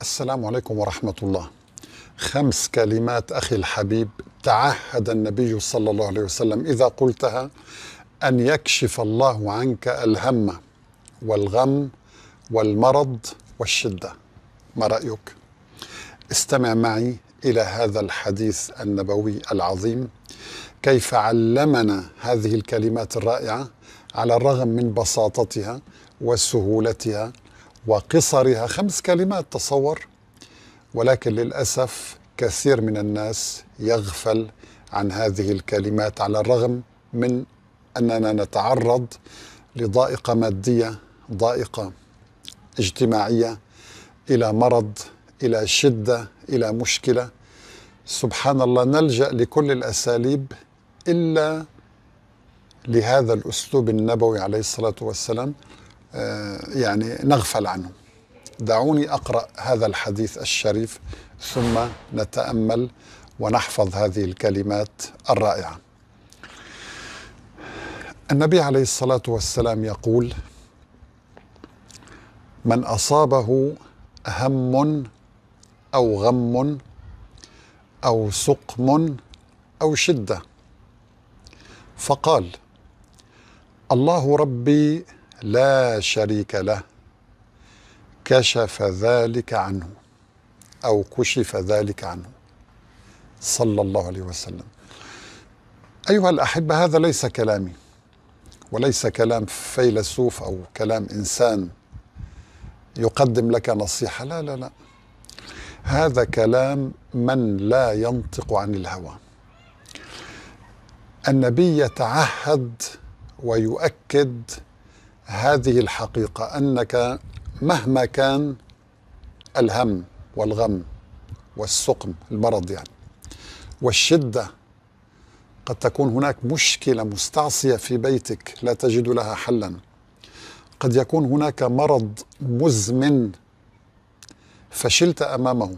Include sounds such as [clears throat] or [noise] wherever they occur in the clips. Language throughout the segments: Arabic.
السلام عليكم ورحمة الله خمس كلمات أخي الحبيب تعهد النبي صلى الله عليه وسلم إذا قلتها أن يكشف الله عنك الهم والغم والمرض والشدة ما رأيك؟ استمع معي إلى هذا الحديث النبوي العظيم كيف علمنا هذه الكلمات الرائعة على الرغم من بساطتها وسهولتها وقصرها خمس كلمات تصور ولكن للأسف كثير من الناس يغفل عن هذه الكلمات على الرغم من أننا نتعرض لضائقة مادية ضائقة اجتماعية إلى مرض إلى شدة إلى مشكلة سبحان الله نلجأ لكل الأساليب إلا لهذا الأسلوب النبوي عليه الصلاة والسلام آه، يعني نغفل عنه دعوني أقرأ هذا الحديث الشريف ثم نتأمل ونحفظ هذه الكلمات الرائعة النبي عليه الصلاة والسلام يقول من أصابه هم أو غم أو سقم أو شدة فقال الله ربي لا شريك له كشف ذلك عنه أو كشف ذلك عنه صلى الله عليه وسلم أيها الأحبة هذا ليس كلامي وليس كلام فيلسوف أو كلام إنسان يقدم لك نصيحة لا لا لا هذا كلام من لا ينطق عن الهوى النبي يتعهد ويؤكد هذه الحقيقة أنك مهما كان الهم والغم والسقم المرض يعني والشدة قد تكون هناك مشكلة مستعصية في بيتك لا تجد لها حلا قد يكون هناك مرض مزمن فشلت أمامه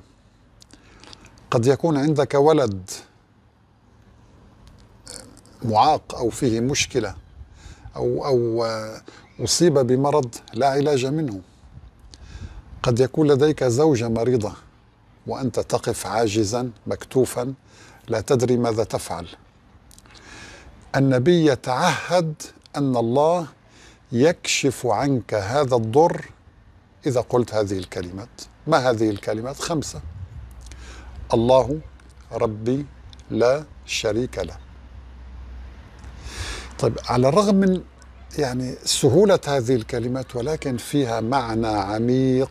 قد يكون عندك ولد معاق أو فيه مشكلة أو أو أصيب بمرض لا علاج منه قد يكون لديك زوجة مريضة وأنت تقف عاجزا مكتوفا لا تدري ماذا تفعل النبي يتعهد أن الله يكشف عنك هذا الضر إذا قلت هذه الكلمات ما هذه الكلمات خمسة الله ربي لا شريك له طيب على الرغم من يعني سهولة هذه الكلمات ولكن فيها معنى عميق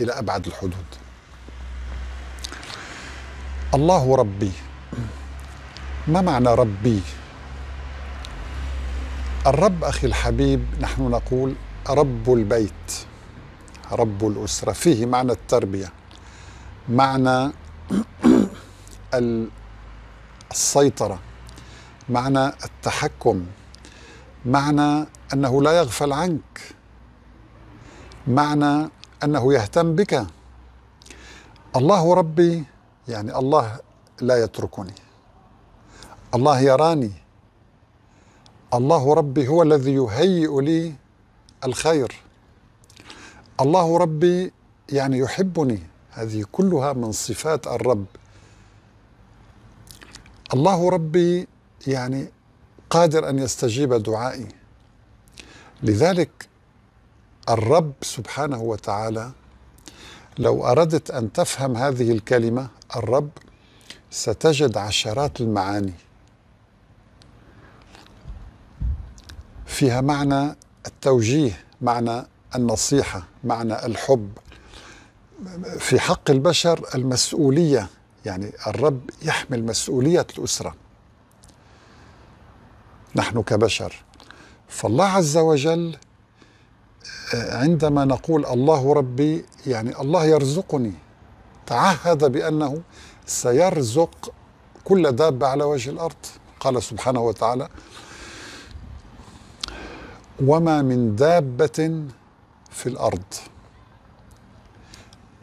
إلى أبعد الحدود الله ربي ما معنى ربي الرب أخي الحبيب نحن نقول رب البيت رب الأسرة فيه معنى التربية معنى [clears throat] السيطرة معنى التحكم معنى انه لا يغفل عنك معنى انه يهتم بك الله ربي يعني الله لا يتركني الله يراني الله ربي هو الذي يهيئ لي الخير الله ربي يعني يحبني هذه كلها من صفات الرب الله ربي يعني قادر ان يستجيب دعائي لذلك الرب سبحانه وتعالى لو اردت ان تفهم هذه الكلمه الرب ستجد عشرات المعاني فيها معنى التوجيه معنى النصيحه معنى الحب في حق البشر المسؤوليه يعني الرب يحمل مسؤوليه الاسره نحن كبشر فالله عز وجل آه، عندما نقول الله ربي يعني الله يرزقني تعهد بأنه سيرزق كل دابة على وجه الأرض قال سبحانه وتعالى وما من دابة في الأرض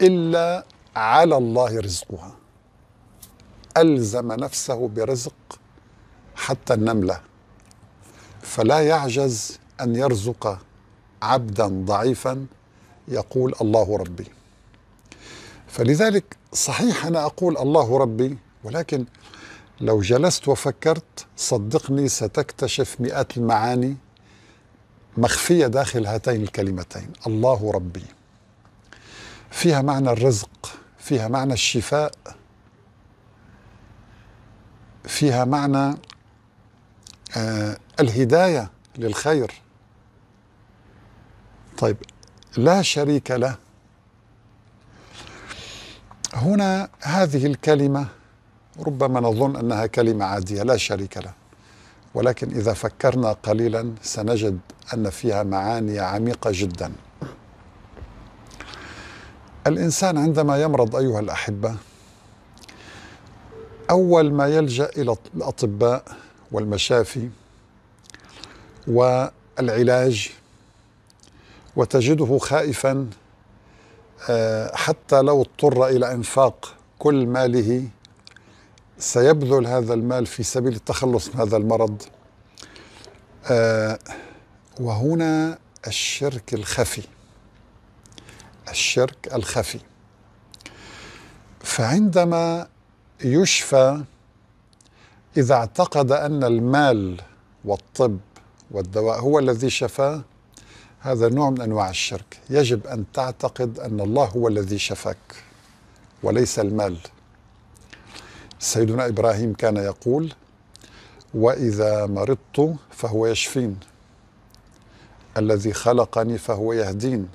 إلا على الله رزقها ألزم نفسه برزق حتى النمله فلا يعجز ان يرزق عبدا ضعيفا يقول الله ربي فلذلك صحيح انا اقول الله ربي ولكن لو جلست وفكرت صدقني ستكتشف مئات المعاني مخفيه داخل هاتين الكلمتين الله ربي فيها معنى الرزق فيها معنى الشفاء فيها معنى آه الهداية للخير طيب لا شريك له هنا هذه الكلمة ربما نظن أنها كلمة عادية لا شريك له ولكن إذا فكرنا قليلا سنجد أن فيها معاني عميقة جدا الإنسان عندما يمرض أيها الأحبة أول ما يلجأ إلى الأطباء والمشافي والعلاج وتجده خائفا آه، حتى لو اضطر الى انفاق كل ماله سيبذل هذا المال في سبيل التخلص من هذا المرض آه، وهنا الشرك الخفي الشرك الخفي فعندما يشفى إذا اعتقد أن المال والطب والدواء هو الذي شفاه هذا نوع من أنواع الشرك يجب أن تعتقد أن الله هو الذي شفاك وليس المال سيدنا إبراهيم كان يقول وإذا مرضت فهو يشفين الذي خلقني فهو يهدين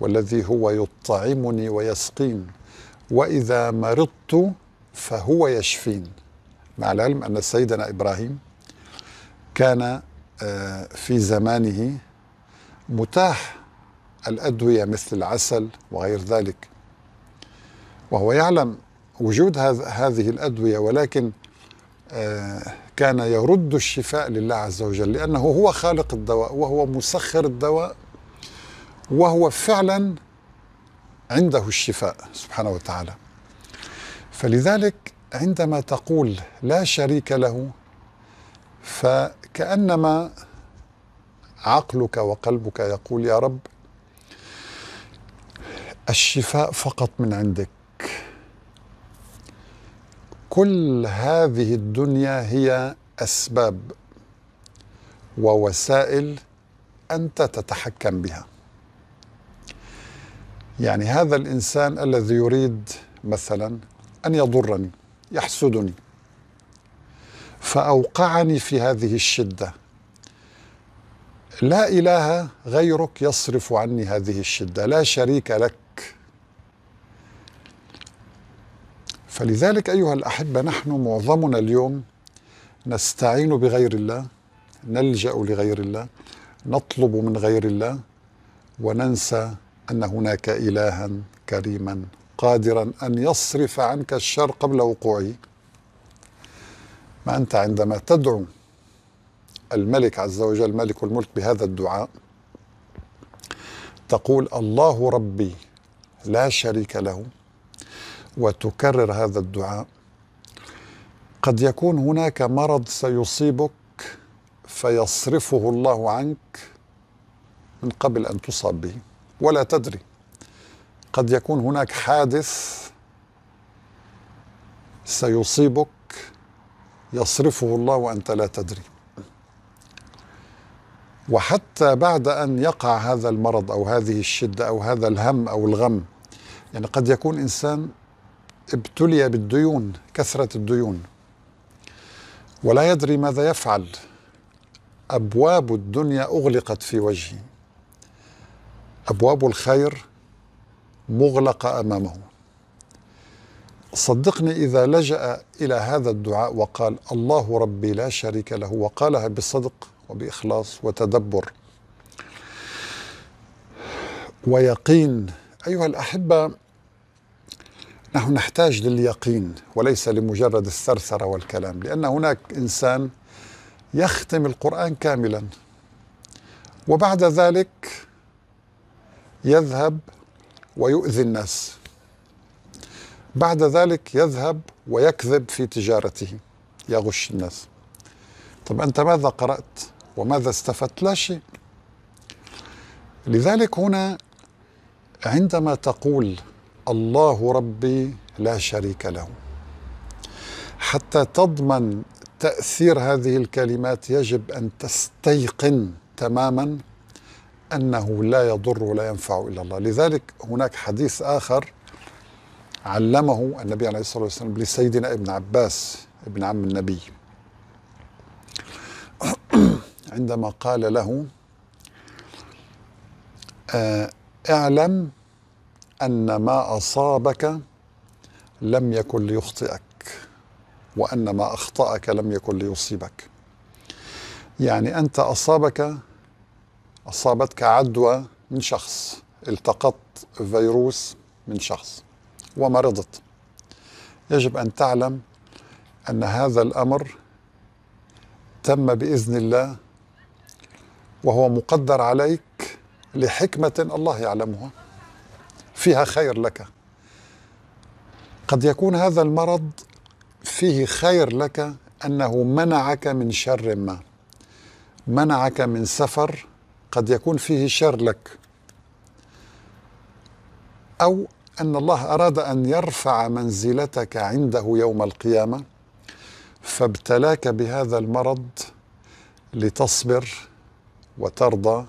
والذي هو يطعمني ويسقين وإذا مرضت فهو يشفين مع العلم أن سيدنا إبراهيم كان آه، في زمانه متاح الأدوية مثل العسل وغير ذلك وهو يعلم وجود هذه الأدوية ولكن آه، كان يرد الشفاء لله عز وجل لأنه هو خالق الدواء وهو مسخر الدواء وهو فعلا عنده الشفاء سبحانه وتعالى فلذلك عندما تقول لا شريك له فكأنما عقلك وقلبك يقول يا رب الشفاء فقط من عندك كل هذه الدنيا هي اسباب ووسائل انت تتحكم بها يعني هذا الانسان الذي يريد مثلا ان يضرني يحسدني فأوقعني في هذه الشدة لا إله غيرك يصرف عني هذه الشدة لا شريك لك فلذلك أيها الأحبة نحن معظمنا اليوم نستعين بغير الله نلجأ لغير الله نطلب من غير الله وننسى أن هناك إلها كريما قادرا أن يصرف عنك الشر قبل وقوعه ما أنت عندما تدعو الملك عز وجل ملك الملك بهذا الدعاء تقول الله ربي لا شريك له وتكرر هذا الدعاء قد يكون هناك مرض سيصيبك فيصرفه الله عنك من قبل ان تصاب به ولا تدري قد يكون هناك حادث سيصيبك يصرفه الله وانت لا تدري وحتى بعد ان يقع هذا المرض او هذه الشده او هذا الهم او الغم يعني قد يكون انسان ابتلي بالديون كثره الديون ولا يدري ماذا يفعل ابواب الدنيا اغلقت في وجهه ابواب الخير مغلقة أمامه صدقني إذا لجأ إلى هذا الدعاء وقال الله ربي لا شريك له وقالها بصدق وبإخلاص وتدبر ويقين أيها الأحبة نحن نحتاج لليقين وليس لمجرد الثرثرة والكلام لأن هناك إنسان يختم القرآن كاملا وبعد ذلك يذهب ويؤذي الناس بعد ذلك يذهب ويكذب في تجارته يغش الناس طب أنت ماذا قرأت وماذا استفدت لا شيء لذلك هنا عندما تقول الله ربي لا شريك له حتى تضمن تأثير هذه الكلمات يجب أن تستيقن تماما أنه لا يضر ولا ينفع إلا الله لذلك هناك حديث آخر علمه النبي عليه الصلاة والسلام لسيدنا ابن عباس ابن عم النبي [clears throat] عندما قال له آه، اعلم أن ما أصابك لم يكن ليخطئك وأن ما أخطأك لم يكن ليصيبك يعني أنت أصابك أصابتك عدوى من شخص التقطت فيروس من شخص ومرضت يجب أن تعلم أن هذا الأمر تم بإذن الله وهو مقدر عليك لحكمة الله يعلمها فيها خير لك قد يكون هذا المرض فيه خير لك أنه منعك من شر ما منعك من سفر قد يكون فيه شر لك أو أن الله أراد أن يرفع منزلتك عنده يوم القيامة فابتلاك بهذا المرض لتصبر وترضى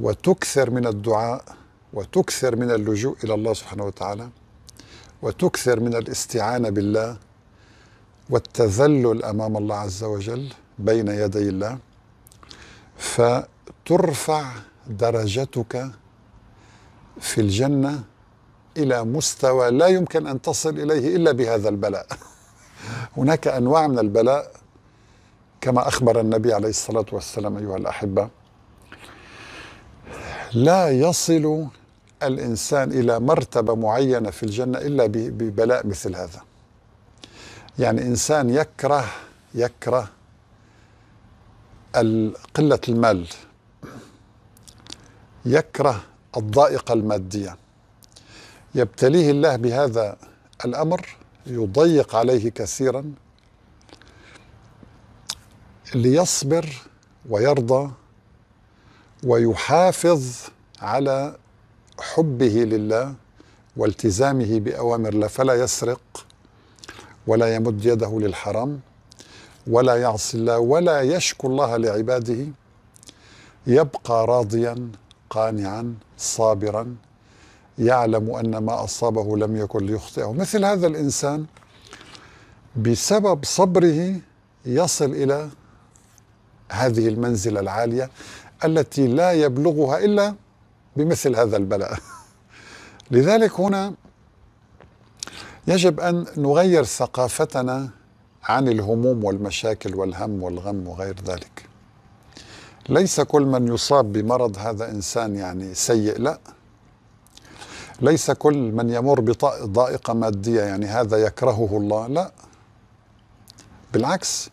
وتكثر من الدعاء وتكثر من اللجوء إلى الله سبحانه وتعالى وتكثر من الاستعانة بالله والتذلل أمام الله عز وجل بين يدي الله ف ترفع درجتك في الجنه الى مستوى لا يمكن ان تصل اليه الا بهذا البلاء [laughs] هناك انواع من البلاء كما اخبر النبي عليه الصلاه والسلام ايها الاحبه لا يصل الانسان الى مرتبه معينه في الجنه الا ببلاء مثل هذا يعني انسان يكره يكره قله المال يكره الضائقة المادية يبتليه الله بهذا الأمر يضيق عليه كثيرا ليصبر ويرضى ويحافظ على حبه لله والتزامه بأوامر الله فلا يسرق ولا يمد يده للحرام ولا يعصي الله ولا يشكو الله لعباده يبقى راضيا قانعا صابرا يعلم ان ما اصابه لم يكن ليخطئه مثل هذا الانسان بسبب صبره يصل الى هذه المنزله العاليه التي لا يبلغها الا بمثل هذا البلاء [laughs] لذلك هنا يجب ان نغير ثقافتنا عن الهموم والمشاكل والهم والغم وغير ذلك ليس كل من يصاب بمرض هذا انسان يعني سيء لا ليس كل من يمر بضائقه ماديه يعني هذا يكرهه الله لا بالعكس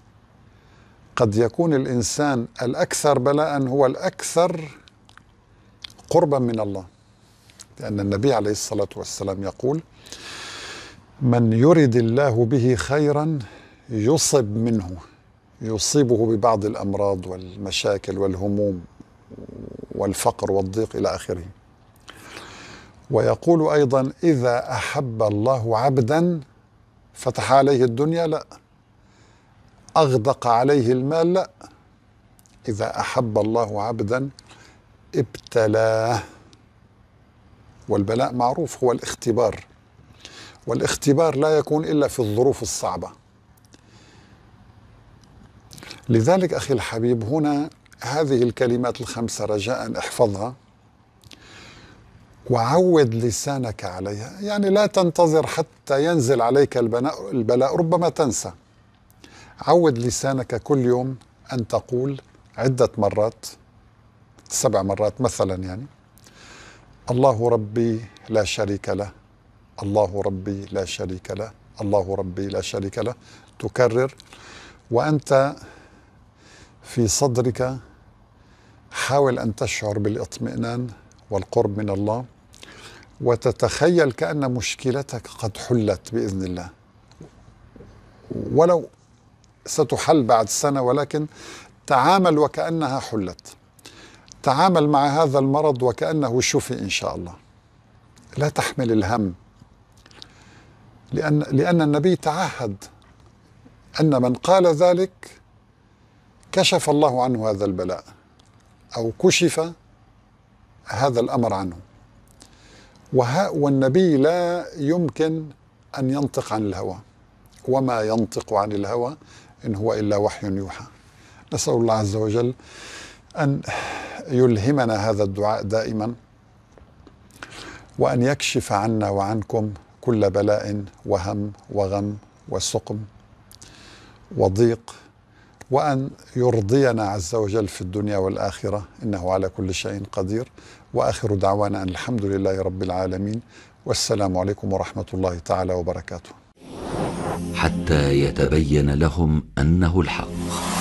قد يكون الانسان الاكثر بلاء هو الاكثر قربا من الله لان النبي عليه الصلاه والسلام يقول من يرد الله به خيرا يصب منه يصيبه ببعض الامراض والمشاكل والهموم والفقر والضيق الى اخره. ويقول ايضا اذا احب الله عبدا فتح عليه الدنيا لا. اغدق عليه المال لا. اذا احب الله عبدا ابتلاه. والبلاء معروف هو الاختبار. والاختبار لا يكون الا في الظروف الصعبه. لذلك أخي الحبيب هنا هذه الكلمات الخمسة رجاء احفظها وعود لسانك عليها يعني لا تنتظر حتى ينزل عليك البلاء, البلاء ربما تنسى عود لسانك كل يوم أن تقول عدة مرات سبع مرات مثلا يعني الله ربي لا شريك له الله ربي لا شريك له الله ربي لا شريك له تكرر وأنت في صدرك حاول أن تشعر بالاطمئنان والقرب من الله وتتخيل كأن مشكلتك قد حلت بإذن الله ولو ستحل بعد سنة ولكن تعامل وكأنها حلت تعامل مع هذا المرض وكأنه شفي إن شاء الله لا تحمل الهم لأن, لأن النبي تعهد أن من قال ذلك كشف الله عنه هذا البلاء أو كشف هذا الأمر عنه وها والنبي لا يمكن أن ينطق عن الهوى وما ينطق عن الهوى إن هو إلا وحي يوحى نسأل الله عز وجل أن يلهمنا هذا الدعاء دائما وأن يكشف عنا وعنكم كل بلاء وهم وغم وسقم وضيق وأن يرضينا عز وجل في الدنيا والآخرة إنه على كل شيء قدير وآخر دعوانا أن الحمد لله رب العالمين والسلام عليكم ورحمة الله تعالى وبركاته حتى يتبين لهم أنه الحق